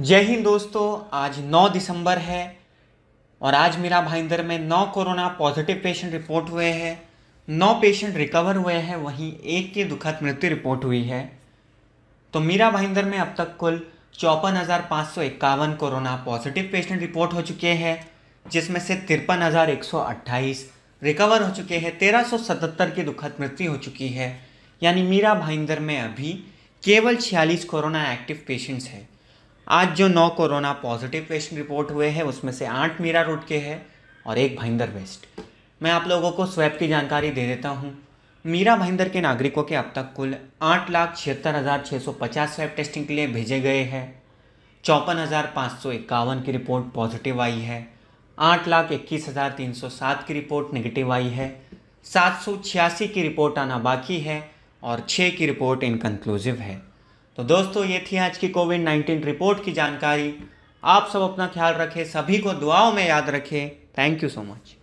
जय हिंद दोस्तों आज 9 दिसंबर है और आज मीरा भाईंदर में 9 कोरोना पॉजिटिव पेशेंट रिपोर्ट हुए हैं 9 पेशेंट रिकवर हुए हैं वहीं एक की दुखद मृत्यु रिपोर्ट हुई है तो मीरा भाईंदर में अब तक कुल चौपन हज़ार पाँच सौ इक्यावन कोरोना पॉजिटिव पेशेंट रिपोर्ट हो चुके हैं जिसमें से तिरपन हज़ार एक सौ अट्ठाईस रिकवर हो चुके हैं तेरह सौ सतहत्तर की दुखद मृत्यु हो चुकी है यानी मीरा भाईंदर में अभी केवल छियालीस कोरोना एक्टिव पेशेंट्स हैं आज जो नौ कोरोना पॉजिटिव पेशेंट रिपोर्ट हुए हैं उसमें से आठ मीरा रोड के हैं और एक भाइंदर वेस्ट मैं आप लोगों को स्वैप की जानकारी दे देता हूँ मीरा भाइंदर के नागरिकों के अब तक कुल आठ लाख छिहत्तर हज़ार छः सौ पचास स्वैप टेस्टिंग के लिए भेजे गए हैं चौपन हज़ार पाँच सौ इक्यावन की रिपोर्ट पॉजिटिव आई है आठ लाख इक्कीस हज़ार तीन सौ सात की रिपोर्ट नेगेटिव आई है सात सौ छियासी की रिपोर्ट आना बाकी है और छः की रिपोर्ट इनकन्क्लूसिव है तो दोस्तों ये थी आज की कोविड नाइन्टीन रिपोर्ट की जानकारी आप सब अपना ख्याल रखें सभी को दुआओं में याद रखें थैंक यू सो मच